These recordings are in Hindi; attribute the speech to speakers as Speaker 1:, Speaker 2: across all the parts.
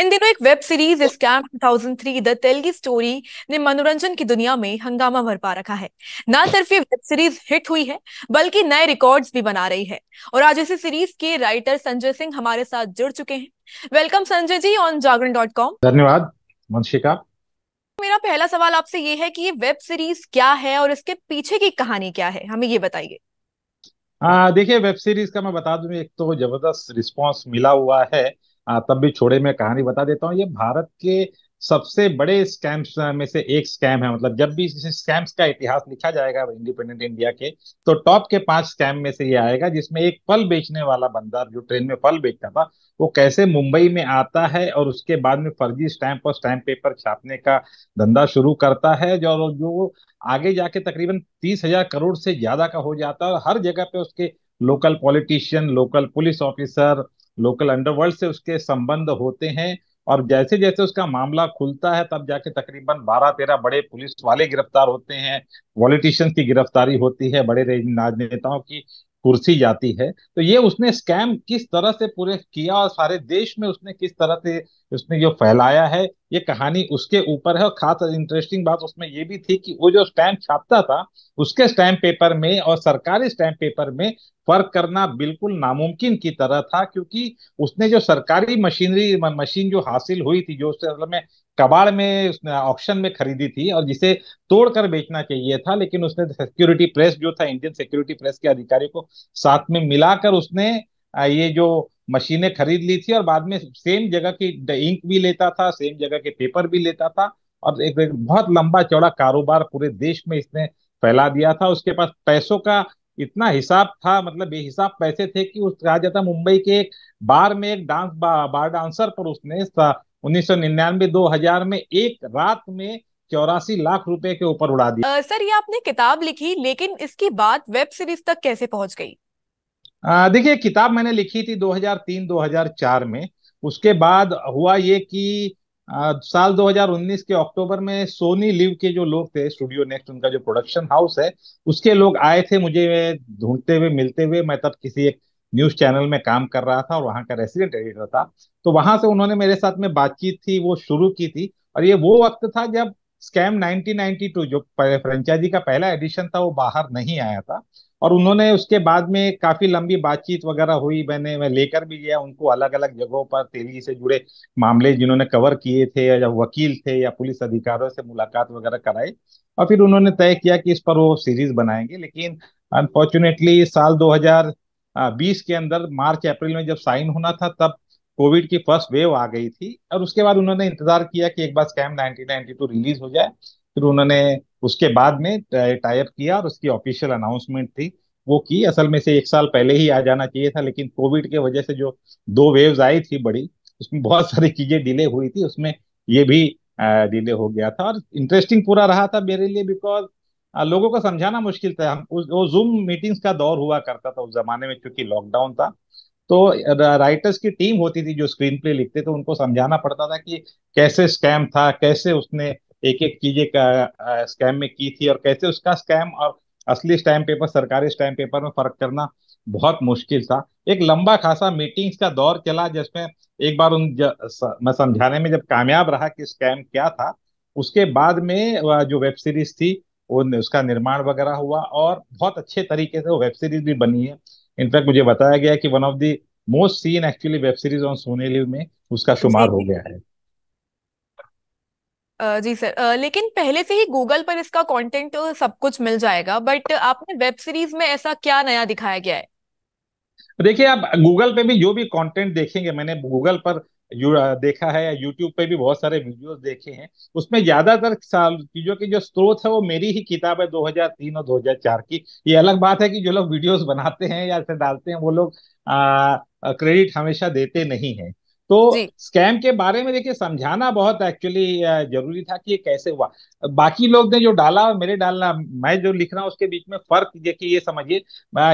Speaker 1: इन दिनों एक web series scam 2003 the Telgi story ने मनोरंजन की दुनिया में हंगामा भरपा रखा है ना सिर्फ ये वेब सीरीज हिट हुई है बल्कि नए रिकॉर्ड्स भी बना रही है और आज इसी सीरीज के राइटर संजय सिंह हमारे साथ जुड़ चुके हैं welcome Sanjay ji on Jagran dot com
Speaker 2: धन्यवाद मेरा
Speaker 1: पहला सवाल आपसे ये है कि ये वेब सीरीज क्या है और इसके पीछे की कहानी क्या है हमें ये बताइए
Speaker 2: देखिए वेब सीरीज का मैं बता दूं एक तो जबरदस्त रिस्पांस मिला हुआ है तब भी छोड़े मैं कहानी बता देता हूँ ये भारत के सबसे बड़े स्कैम्स में से एक स्कैम है मतलब जब भी स्कैम्स का इतिहास लिखा जाएगा इंडिपेंडेंट इंडिया के तो टॉप के पांच स्कैम में से ये आएगा जिसमें एक फल बेचने वाला बंदा जो ट्रेन में फल बेचता था वो कैसे मुंबई में आता है और उसके बाद में फर्जी स्टैंप और स्टैंप पेपर छापने का धंधा शुरू करता है जो जो आगे जाके तकरीबन तीस हजार करोड़ से ज्यादा का हो जाता है और हर जगह पे उसके local politician local police officer local underworld से उसके संबंध होते हैं और जैसे जैसे उसका मामला खुलता है तब जाके तकरीबन बारह तेरह बड़े पुलिस वाले गिरफ्तार होते हैं पॉलिटिशियंस की गिरफ्तारी होती है बड़े राजनेताओं की कुर्सी जाती है तो ये उसने स्कैम किस तरह से पूरे किया और सारे देश में उसने किस तरह से उसने जो फैलाया है ये कहानी उसके ऊपर है और खास इंटरेस्टिंग बात उसमें ये भी थी कि वो जो स्टैम्प छापता था उसके स्टैम्प पेपर में और सरकारी स्टैम्प पेपर में फर्क करना बिल्कुल नामुमकिन की तरह था क्योंकि उसने जो सरकारी मशीनरी मशीन जो हासिल हुई थी जो उससे में मतलब कबाड़ में उसने ऑक्शन में खरीदी थी और जिसे तोड़कर बेचना चाहिए था लेकिन उसने सिक्योरिटी प्रेस जो था इंडियन सिक्योरिटी प्रेस के अधिकारी को साथ में मिलाकर उसने ये जो मशीनें खरीद ली थी और बाद में सेम जगह की इंक भी लेता था सेम जगह के पेपर भी लेता था और एक, एक बहुत लंबा चौड़ा कारोबार पूरे देश में इसने फैला दिया था उसके पास पैसों का इतना हिसाब था मतलब बेहिसाब पैसे थे कि उस कहा जाता मुंबई के एक बार में एक डांस बा, बार डांसर पर उसने उन्नीस सौ निन्यानवे दो हजार में एक रात में चौरासी लाख रुपए के ऊपर उड़ा दिया
Speaker 1: आ, सर ये आपने किताब लिखी लेकिन इसकी बात वेब सीरीज तक कैसे पहुंच गई
Speaker 2: देखिए किताब मैंने लिखी थी 2003-2004 में उसके बाद हुआ ये कि आ, साल 2019 के अक्टूबर में सोनी लिव के जो लोग थे स्टूडियो नेक्स्ट उनका जो प्रोडक्शन हाउस है उसके लोग आए थे मुझे ढूंढते हुए मिलते हुए मैं तब किसी एक न्यूज चैनल में काम कर रहा था और वहाँ का रेसिडेंट एडिटर था तो वहां से उन्होंने मेरे साथ में बातचीत थी वो शुरू की थी और ये वो वक्त था जब स्कैम 1992 जो फ्रेंचाइजी का पहला एडिशन था वो बाहर नहीं आया था और उन्होंने उसके बाद में काफी लंबी बातचीत वगैरह हुई मैंने मैं लेकर भी गया उनको अलग अलग जगहों पर तेजी से जुड़े मामले जिन्होंने कवर किए थे या वकील थे या पुलिस अधिकारियों से मुलाकात वगैरह कराई और फिर उन्होंने तय किया कि इस पर वो सीरीज बनाएंगे लेकिन अनफॉर्चुनेटली साल 2020 के अंदर मार्च अप्रैल में जब साइन होना था तब कोविड की फर्स्ट वेव आ गई थी और उसके बाद उन्होंने इंतजार किया कि एक बार स्कैम 1992 रिलीज हो जाए फिर उन्होंने उसके बाद में टाइप किया और उसकी ऑफिशियल अनाउंसमेंट थी वो की असल में से एक साल पहले ही आ जाना चाहिए था लेकिन कोविड के वजह से जो दो वेव्स आई थी बड़ी उसमें बहुत सारी चीजें डिले हुई थी उसमें ये भी डिले हो गया था और इंटरेस्टिंग पूरा रहा था मेरे लिए बिकॉज लोगों को समझाना मुश्किल था हम उस वो जूम मीटिंग्स का दौर हुआ करता था उस जमाने में क्योंकि लॉकडाउन था तो राइटर्स की टीम होती थी जो स्क्रीन प्ले लिखते थे तो उनको समझाना पड़ता था कि कैसे स्कैम था कैसे उसने एक एक चीजें स्कैम में की थी और कैसे उसका स्कैम और असली स्टैम्प पेपर सरकारी स्टैम्प पेपर में फर्क करना बहुत मुश्किल था एक लंबा खासा मीटिंग्स का दौर चला जिसमें एक बार उन मैं समझाने में जब कामयाब रहा कि स्कैम क्या था उसके बाद में जो वेब सीरीज थी उन उसका निर्माण वगैरह हुआ और बहुत अच्छे तरीके से वो वेब सीरीज भी बनी है इनफैक्ट मुझे बताया गया कि one of the most seen actually web series on सोने में उसका शुमार हो गया है
Speaker 1: जी सर लेकिन पहले से ही गूगल पर इसका कंटेंट सब कुछ मिल जाएगा बट आपने वेब सीरीज में ऐसा क्या नया दिखाया गया है
Speaker 2: देखिए आप गूगल पे भी जो भी कंटेंट देखेंगे मैंने गूगल पर देखा है या यूट्यूब पे भी बहुत सारे वीडियोस देखे हैं उसमें ज्यादातर चीजों के जो स्रोत है वो मेरी ही किताब है 2003 और 2004 की ये अलग बात है कि जो लोग वीडियोस बनाते हैं या ऐसे डालते हैं वो लोग क्रेडिट हमेशा देते नहीं है तो स्कैम के बारे में देखिए समझाना बहुत एक्चुअली जरूरी था कि ये कैसे हुआ बाकी लोग ने जो डाला और मेरे डालना मैं जो लिख रहा हूँ उसके बीच में फर्क देखिए ये समझिए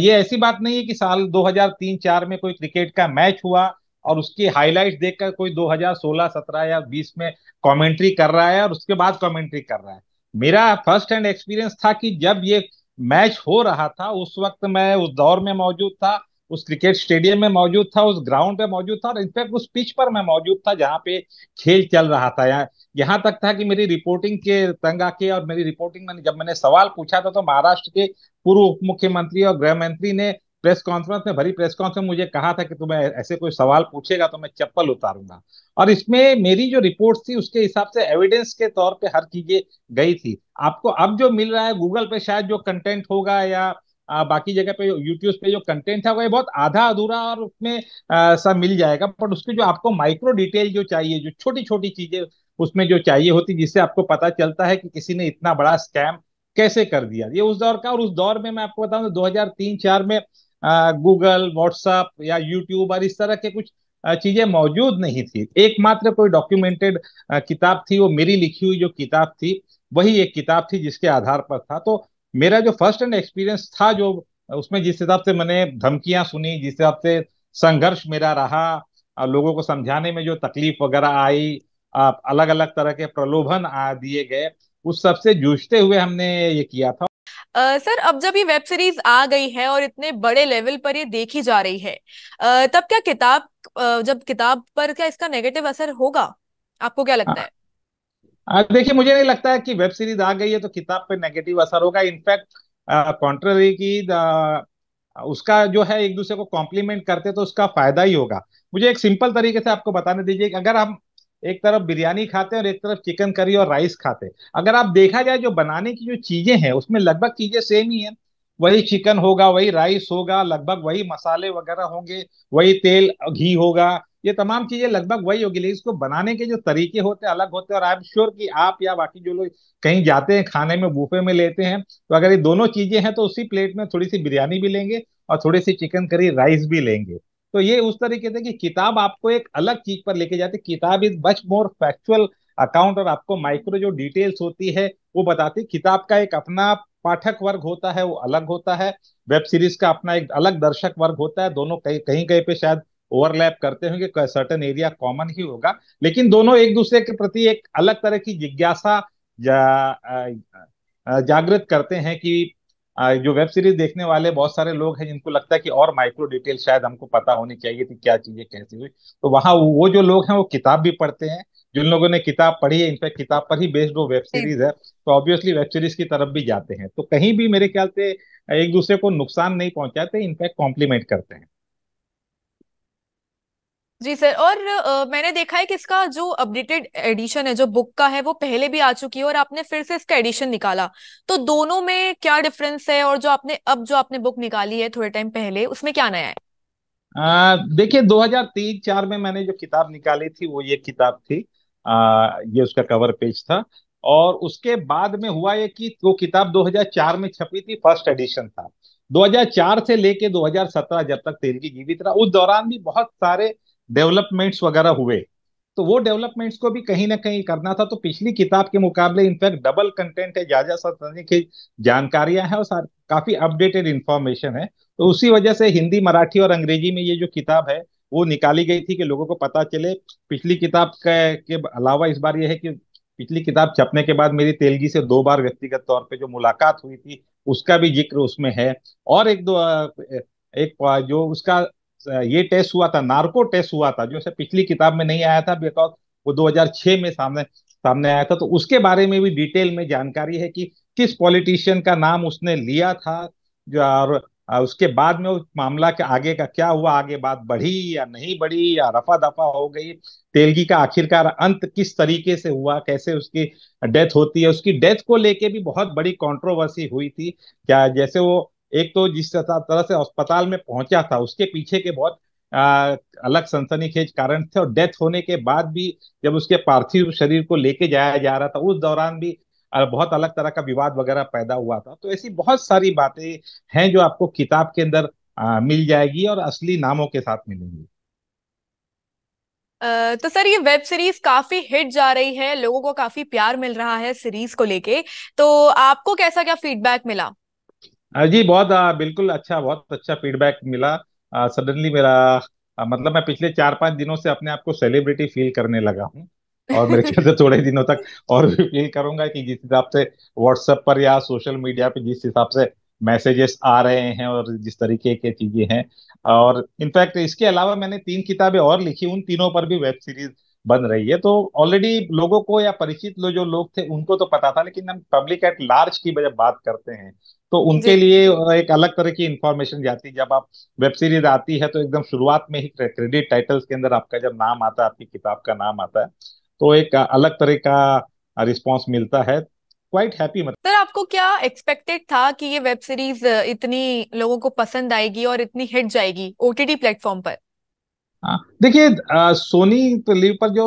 Speaker 2: ये ऐसी बात नहीं है कि साल 2003-4 में कोई क्रिकेट का मैच हुआ और उसकी हाईलाइट देखकर कोई 2016 17 या 20 में कमेंट्री कर रहा है और उसके बाद कमेंट्री कर रहा है मेरा फर्स्ट हैंड एक्सपीरियंस था कि जब ये मैच हो रहा था उस वक्त मैं उस दौर में मौजूद था उस क्रिकेट स्टेडियम में मौजूद था उस ग्राउंड पे मौजूद था और इनफैक्ट उस पिच पर मैं मौजूद था जहाँ पे खेल चल रहा था यहाँ यहाँ तक था कि मेरी रिपोर्टिंग के तंग आके और मेरी रिपोर्टिंग में जब मैंने सवाल पूछा था तो महाराष्ट्र के पूर्व उप मुख्यमंत्री और गृह मंत्री ने प्रेस कॉन्फ्रेंस में भरी प्रेस कॉन्फ्रेंस में मुझे कहा था कि तुम्हें ऐसे कोई सवाल पूछेगा तो मैं चप्पल उतारूंगा और इसमें मेरी जो रिपोर्ट थी उसके हिसाब से एविडेंस के तौर पे हर चीजें गई थी आपको अब जो मिल रहा है गूगल पे शायद जो कंटेंट होगा या बाकी जगह पे यूट्यूब पे जो कंटेंट था वो बहुत आधा अधूरा और उसमें सा मिल जाएगा पर उसके जो आपको माइक्रो डिटेल जो चाहिए जो छोटी छोटी चीजें उसमें जो चाहिए होती जिससे आपको पता चलता है कि किसी ने इतना बड़ा स्कैम कैसे कर दिया ये उस दौर का और उस दौर में मैं आपको बताऊं तो दो हजार तीन चार में गूगल व्हाट्सअप या यूट्यूब और इस तरह के कुछ चीजें मौजूद नहीं थी एकमात्र कोई डॉक्यूमेंटेड किताब थी वो मेरी लिखी हुई जो किताब थी वही एक किताब थी जिसके आधार पर था तो मेरा जो फर्स्ट एंड एक्सपीरियंस था जो उसमें जिस हिसाब से मैंने धमकियां सुनी जिस हिसाब से संघर्ष मेरा रहा लोगों को समझाने में जो तकलीफ वगैरह आई अलग अलग तरह के प्रलोभन दिए गए उस सब से जूझते हुए हमने ये किया था
Speaker 1: Uh, सर अब जब ये वेब सीरीज आ गई है और इतने बड़े लेवल पर ये देखी जा रही है तब क्या किताब जब किताब पर क्या इसका नेगेटिव असर होगा आपको क्या लगता हाँ। है
Speaker 2: देखिए मुझे नहीं लगता है कि वेब सीरीज आ गई है तो किताब पे नेगेटिव असर होगा इनफैक्ट कॉन्ट्ररी की द, उसका जो है एक दूसरे को कॉम्प्लीमेंट करते तो उसका फायदा ही होगा मुझे एक सिंपल तरीके से आपको बताने दीजिए अगर हम एक तरफ बिरयानी खाते हैं और एक तरफ चिकन करी और राइस खाते हैं अगर आप देखा जाए जो बनाने की जो चीजें हैं उसमें लगभग चीजें सेम ही हैं वही चिकन होगा वही राइस होगा लगभग वही मसाले वगैरह होंगे वही तेल घी होगा ये तमाम चीजें लगभग वही होगी लेकिन इसको बनाने के जो तरीके होते हैं अलग होते हैं और आई एम श्योर कि आप या बाकी जो लोग कहीं जाते हैं खाने में बूफे में लेते हैं तो अगर ये दोनों चीजें हैं तो उसी प्लेट में थोड़ी सी बिरयानी भी लेंगे और थोड़ी सी चिकन करी राइस भी लेंगे तो ये उस तरीके से कि किताब आपको एक अलग चीज पर लेके जाती किताब is much more factual account और आपको माइक्रो जो डिटेल्स होती है वो बताती किताब का एक अपना पाठक वर्ग होता है वो अलग होता है वेब सीरीज का अपना एक अलग दर्शक वर्ग होता है दोनों कहीं कहीं कहीं पे शायद ओवरलैप करते होंगे सर्टन एरिया कॉमन ही होगा लेकिन दोनों एक दूसरे के प्रति एक अलग तरह की जिज्ञासा जागृत करते हैं कि जो वेब सीरीज देखने वाले बहुत सारे लोग हैं जिनको लगता है कि और माइक्रो डिटेल शायद हमको पता होनी चाहिए थी क्या चीजें कैसी हुई तो वहाँ वो जो लोग हैं वो किताब भी पढ़ते हैं जिन लोगों ने किताब पढ़ी है इनफैक्ट किताब पर ही बेस्ड वो वेब सीरीज है तो ऑब्वियसली वेब सीरीज की तरफ भी जाते हैं तो कहीं भी मेरे ख्याल से एक दूसरे को नुकसान नहीं पहुंचाते इनफैक्ट कॉम्प्लीमेंट करते हैं
Speaker 1: जी सर और आ, मैंने देखा है कि इसका जो अपडेटेड एडिशन है जो बुक का है वो पहले भी आ चुकी है और आपने फिर से इसका एडिशन निकाला तो दोनों में क्या डिफरेंस है और जो आपने अब जो आपने बुक निकाली है थोड़े टाइम पहले उसमें क्या नया
Speaker 2: है देखिए 2003-4 में मैंने जो किताब निकाली थी वो ये किताब थी आ, ये उसका कवर पेज था और उसके बाद में हुआ ये कि वो किताब 2004 में छपी थी फर्स्ट एडिशन था 2004 से लेके 2017 जब तक तेलगी जीवित रहा उस दौरान भी बहुत सारे डेवलपमेंट्स वगैरह हुए तो वो डेवलपमेंट्स को भी कहीं ना कहीं करना था तो पिछली किताब के मुकाबले इनफैक्ट डबल कंटेंट है ज्यादा सतनी की जानकारियां हैं और काफी अपडेटेड इंफॉर्मेशन है तो उसी वजह से हिंदी मराठी और अंग्रेजी में ये जो किताब है वो निकाली गई थी कि लोगों को पता चले पिछली किताब के अलावा इस बार ये है कि पिछली किताब छपने के बाद मेरी तेलगी से दो बार व्यक्तिगत तौर पे जो मुलाकात हुई थी उसका भी जिक्र उसमें है और एक दो एक जो उसका ये टेस्ट हुआ था नार्को टेस्ट हुआ था जो से पिछली किताब में नहीं आया था बिकॉज वो 2006 में सामने सामने आया था तो उसके बारे में भी डिटेल में जानकारी है कि किस पॉलिटिशियन का नाम उसने लिया था और उसके बाद में उस मामला के आगे का क्या हुआ आगे बात बढ़ी या नहीं बढ़ी या रफा दफा हो गई तेलगी का आखिरकार अंत किस तरीके से हुआ कैसे उसकी डेथ होती है उसकी डेथ को लेके भी बहुत बड़ी कंट्रोवर्सी हुई थी क्या जैसे वो एक तो जिस तरह से अस्पताल में पहुंचा था उसके पीछे के बहुत आ, अलग सनसनीखेज कारण थे और डेथ होने के बाद भी जब उसके पार्थिव शरीर को लेके जाया जा रहा था उस दौरान भी बहुत अलग तरह का विवाद वगैरह पैदा हुआ था तो ऐसी बहुत सारी बातें हैं जो आपको किताब के अंदर मिल जाएगी और असली नामों के साथ मिलेंगी
Speaker 1: तो सर ये वेब सीरीज काफी हिट जा रही है लोगों को काफी प्यार मिल रहा है सीरीज को लेके तो आपको कैसा क्या फीडबैक मिला
Speaker 2: जी बहुत आ, बिल्कुल अच्छा बहुत अच्छा फीडबैक मिला सडनली मेरा आ, मतलब मैं पिछले चार पांच दिनों से अपने आप को सेलिब्रिटी फील करने लगा हूँ और मेरे ख्याल से थोड़े दिनों तक और भी फील करूंगा कि जिस हिसाब से व्हाट्सएप पर या सोशल मीडिया पे जिस हिसाब से मैसेजेस आ रहे हैं और जिस तरीके के चीजें हैं और इनफैक्ट इसके अलावा मैंने तीन किताबें और लिखी उन तीनों पर भी वेब सीरीज बन रही है तो ऑलरेडी लोगों को या परिचित लो जो लोग थे उनको तो पता था लेकिन हम पब्लिक एट लार्ज की जब बात करते हैं तो उनके लिए एक अलग तरह की इंफॉर्मेशन जाती है जब आप वेब सीरीज आती है तो एकदम शुरुआत में ही क्रेडिट टाइटल्स के अंदर आपका जब नाम आता है आपकी किताब का नाम आता है तो एक अलग तरह का रिस्पॉन्स मिलता है क्वाइट हैप्पी मतलब
Speaker 1: सर आपको क्या एक्सपेक्टेड था कि ये वेब सीरीज इतनी लोगों को पसंद आएगी और इतनी हिट जाएगी ओटीटी प्लेटफॉर्म पर
Speaker 2: हाँ। देखिए सोनी प्रिलीव पर जो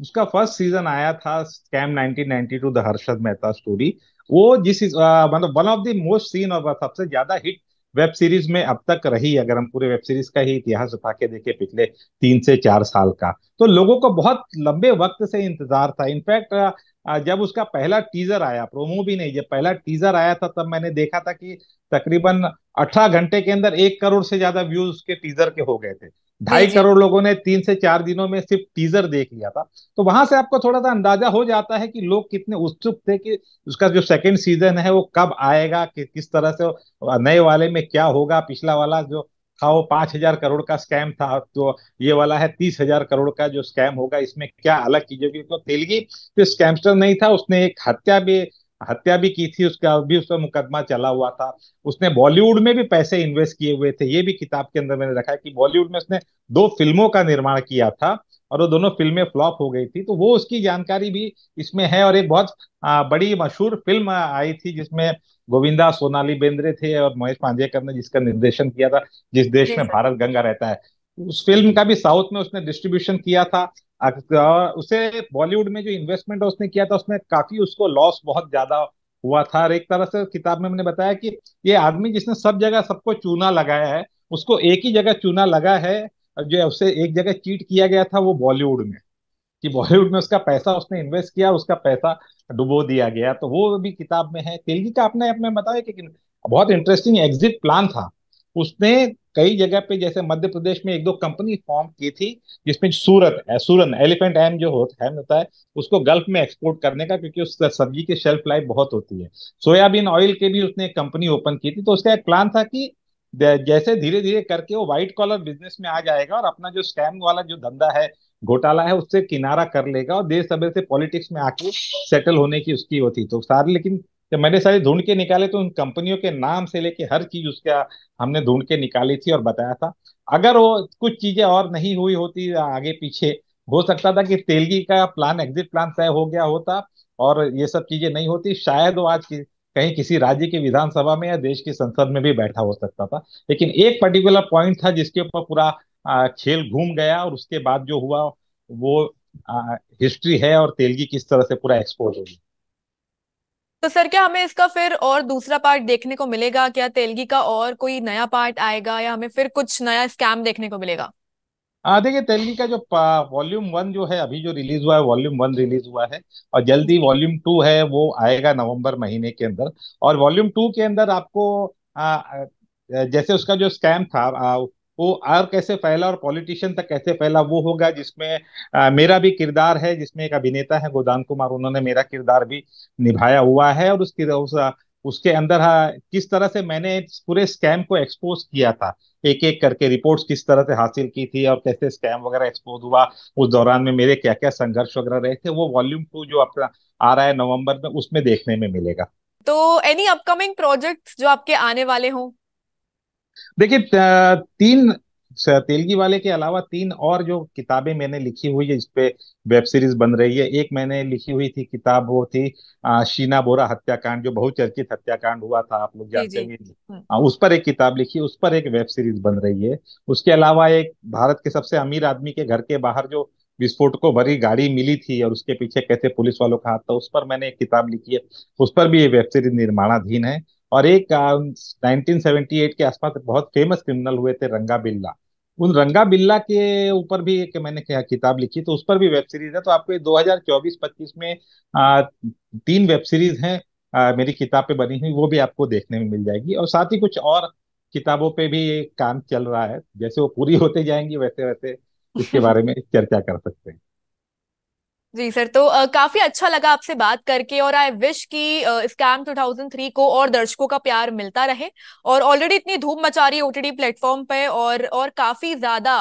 Speaker 2: उसका फर्स्ट सीजन आया था scam 1992 the Harshad Mehta story वो जिस मतलब one of the most seen और सबसे ज्यादा हिट वेब सीरीज में अब तक रही अगर हम पूरे वेब सीरीज का ही इतिहास उठा के देखें पिछले तीन से चार साल का तो लोगों को बहुत लंबे वक्त से इंतजार था इनफैक्ट जब उसका पहला टीजर आया प्रोमो भी नहीं जब पहला टीजर आया था तब मैंने देखा था कि तकरीबन अठारह घंटे के अंदर एक करोड़ से ज्यादा व्यूज उसके टीजर के हो गए थे ढाई करोड़ लोगों ने तीन से चार दिनों में सिर्फ टीजर देख लिया था तो वहां से आपको थोड़ा सा अंदाजा हो जाता है कि लोग कितने उत्सुक थे कि उसका जो सेकंड सीजन है वो कब आएगा कि, किस तरह से नए वाले में क्या होगा पिछला वाला जो था वो पांच हजार करोड़ का स्कैम था तो ये वाला है तीस हजार करोड़ का जो स्कैम होगा इसमें क्या अलग चीजें क्योंकि तेलगी तो स्कैमस्टर नहीं था उसने एक हत्या भी हत्या भी की थी उसका भी उसका मुकदमा चला हुआ था उसने बॉलीवुड में भी पैसे इन्वेस्ट किए हुए थे ये भी किताब के अंदर मैंने रखा है कि बॉलीवुड में उसने दो फिल्मों का निर्माण किया था और वो दोनों फिल्में फ्लॉप हो गई थी तो वो उसकी जानकारी भी इसमें है और एक बहुत बड़ी मशहूर फिल्म आई थी जिसमें गोविंदा सोनाली बेंद्रे थे और महेश मांजेकर ने जिसका निर्देशन किया था जिस देश में भारत गंगा रहता है उस फिल्म का भी साउथ में उसने डिस्ट्रीब्यूशन किया था उसे बॉलीवुड में जो इन्वेस्टमेंट उसने किया था उसमें काफी उसको लॉस बहुत ज्यादा हुआ था और एक तरह से किताब में मैंने बताया कि ये आदमी जिसने सब जगह सबको चूना लगाया है उसको एक ही जगह चूना लगा है जो उसे एक जगह चीट किया गया था वो बॉलीवुड में कि बॉलीवुड में उसका पैसा उसने इन्वेस्ट किया उसका पैसा डुबो दिया गया तो वो भी किताब में है तेलगी का आपने अपने बताया कि बहुत इंटरेस्टिंग एग्जिट प्लान था उसने कई जगह पे जैसे मध्य प्रदेश में एक दो कंपनी फॉर्म की थी जिसमें सूरत सूरन एलिफेंट एम जो होता है होता है उसको गल्फ में एक्सपोर्ट करने का क्योंकि उस सब्जी की शेल्फ लाइफ बहुत होती है सोयाबीन ऑयल के भी उसने कंपनी ओपन की थी तो उसका एक प्लान था कि जैसे धीरे धीरे करके वो व्हाइट कॉलर बिजनेस में आ जाएगा और अपना जो स्कैम वाला जो धंधा है घोटाला है उससे किनारा कर लेगा और देश सभे से पॉलिटिक्स में आके सेटल होने की उसकी वो थी तो सारी लेकिन जब मैंने सारे ढूंढ के निकाले तो उन कंपनियों के नाम से लेके हर चीज उसका हमने ढूंढ के निकाली थी और बताया था अगर वो कुछ चीजें और नहीं हुई होती आगे पीछे हो सकता था कि तेलगी का प्लान एग्जिट प्लान तय हो गया होता और ये सब चीजें नहीं होती शायद वो आज की कहीं किसी राज्य की विधानसभा में या देश की संसद में भी बैठा हो सकता था लेकिन एक पर्टिकुलर पॉइंट था जिसके ऊपर पूरा खेल घूम गया और उसके बाद जो हुआ वो हिस्ट्री है और तेलगी किस तरह से पूरा एक्सपोज हो
Speaker 1: तो सर क्या हमें इसका फिर और दूसरा पार्ट देखने को मिलेगा क्या तेलगी का और कोई नया पार्ट आएगा या हमें फिर कुछ नया स्कैम देखने को मिलेगा
Speaker 2: हाँ देखिए तेलगी का जो वॉल्यूम वन जो है अभी जो रिलीज हुआ है वॉल्यूम वन रिलीज हुआ है और जल्दी वॉल्यूम टू है वो आएगा नवंबर महीने के अंदर और वॉल्यूम टू के अंदर आपको आ, जैसे उसका जो स्कैम था आ, वो और कैसे फैला और पॉलिटिशियन तक कैसे फैला वो होगा जिसमें आ, मेरा भी किरदार है जिसमें एक अभिनेता है गोदान कुमार उन्होंने मेरा किरदार भी निभाया हुआ है और उसकी उस, उसके अंदर हाँ, किस तरह से मैंने पूरे स्कैम को एक्सपोज किया था एक एक करके रिपोर्ट्स किस तरह से हासिल की थी और कैसे स्कैम वगैरह एक्सपोज हुआ उस दौरान में मेरे क्या क्या संघर्ष वगैरह रहे थे वो वॉल्यूम टू जो अपना आ रहा है नवंबर में उसमें देखने में मिलेगा
Speaker 1: तो एनी अपकमिंग प्रोजेक्ट्स जो आपके आने वाले हों
Speaker 2: देखिए तीन तेलगी वाले के अलावा तीन और जो किताबें मैंने लिखी हुई है जिसपे वेब सीरीज बन रही है एक मैंने लिखी हुई थी किताब वो थी शीना बोरा हत्याकांड जो बहुत चर्चित हत्याकांड हुआ था आप लोग जानते हैं हाँ, उस पर एक किताब लिखी उस पर एक वेब सीरीज बन रही है उसके अलावा एक भारत के सबसे अमीर आदमी के घर के बाहर जो विस्फोट को भरी गाड़ी मिली थी और उसके पीछे कैसे पुलिस वालों का हाथ था उस पर मैंने एक किताब लिखी है उस पर भी ये वेब सीरीज निर्माणाधीन है और एक नाइनटीन सेवेंटी एट के आसपास बहुत फेमस क्रिमिनल हुए थे रंगा बिल्ला उन रंगा बिल्ला के ऊपर भी एक मैंने किताब लिखी तो उस पर भी वेब सीरीज है तो आपको दो हजार 25 में आ, तीन वेब सीरीज हैं मेरी किताब पे बनी हुई वो भी आपको देखने में मिल जाएगी और साथ ही कुछ और किताबों पे भी काम चल रहा है जैसे वो पूरी होते जाएंगी वैसे वैसे इसके बारे में चर्चा कर सकते हैं
Speaker 1: जी सर तो आ, काफी अच्छा लगा आपसे बात करके और आई विश कि स्कैम 2003 को और दर्शकों का प्यार मिलता रहे और ऑलरेडी इतनी धूम मचा रही है ओटीडी प्लेटफॉर्म पे और और काफी ज्यादा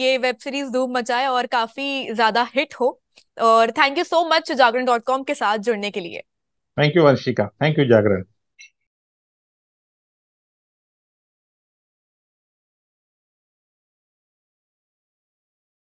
Speaker 1: ये वेब सीरीज धूम मचाए और काफी ज्यादा हिट हो और thank you so much Jagran dot com के साथ जुड़ने के लिए
Speaker 2: thank you Vanshika thank you Jagran